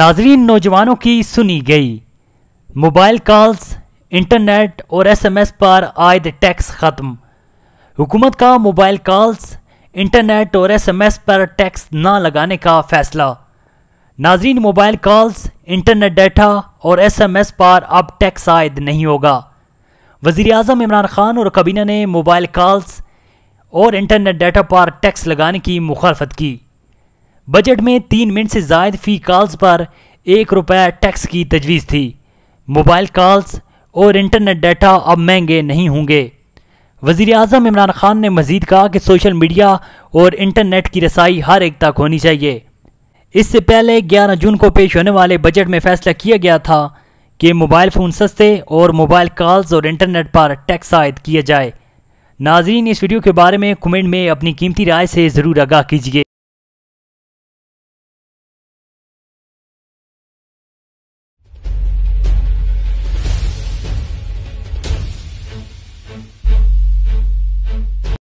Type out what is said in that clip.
नाजरीन नौजवानों की सुनी गई मोबाइल कॉल्स इंटरनेट और एसएमएस पर आयद टैक्स ख़त्म हुकूमत का मोबाइल कॉल्स इंटरनेट और एसएमएस पर टैक्स ना लगाने का फैसला नाजरीन मोबाइल कॉल्स इंटरनेट डाटा और एसएमएस पर अब टैक्स आयद नहीं होगा वज़ी अजम इमरान खान और काबीना ने मोबाइल कॉल्स और इंटरनेट डाटा पर टैक्स लगाने की मुखालफत की बजट में तीन मिनट से जायद फ़ी कॉल्स पर एक रुपया टैक्स की तजवीज़ थी मोबाइल कॉल्स और इंटरनेट डाटा अब महंगे नहीं होंगे वजीर अजम इमरान खान ने मजीद कहा कि सोशल मीडिया और इंटरनेट की रसाई हर एक तक होनी चाहिए इससे पहले ग्यारह जून को पेश होने वाले बजट में फैसला किया गया था कि मोबाइल फ़ोन सस्ते और मोबाइल कॉल्स और इंटरनेट पर टैक्स आयद किया जाए नाजरीन इस वीडियो के बारे में कमेंट में अपनी कीमती राय से ज़रूर आगाह कीजिए